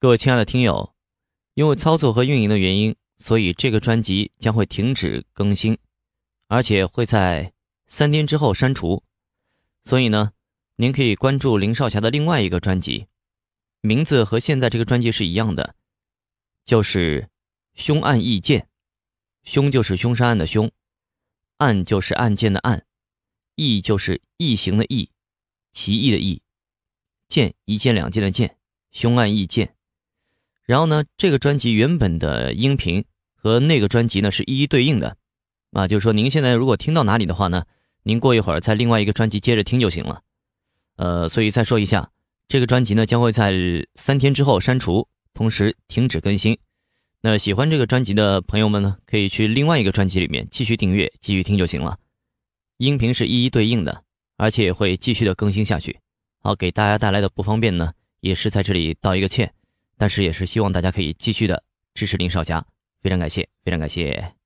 各位亲爱的听友，因为操作和运营的原因，所以这个专辑将会停止更新，而且会在三天之后删除。所以呢，您可以关注林少侠的另外一个专辑，名字和现在这个专辑是一样的，就是《凶案异见》。凶就是凶杀案的凶，案就是案件的案，异就是异形的异，奇异的异，剑一件两件的件，凶案异见。然后呢，这个专辑原本的音频和那个专辑呢是一一对应的，啊，就是说您现在如果听到哪里的话呢，您过一会儿在另外一个专辑接着听就行了，呃，所以再说一下，这个专辑呢将会在三天之后删除，同时停止更新。那喜欢这个专辑的朋友们呢，可以去另外一个专辑里面继续订阅、继续听就行了，音频是一一对应的，而且也会继续的更新下去。好，给大家带来的不方便呢，也是在这里道一个歉。但是也是希望大家可以继续的支持林少佳，非常感谢，非常感谢。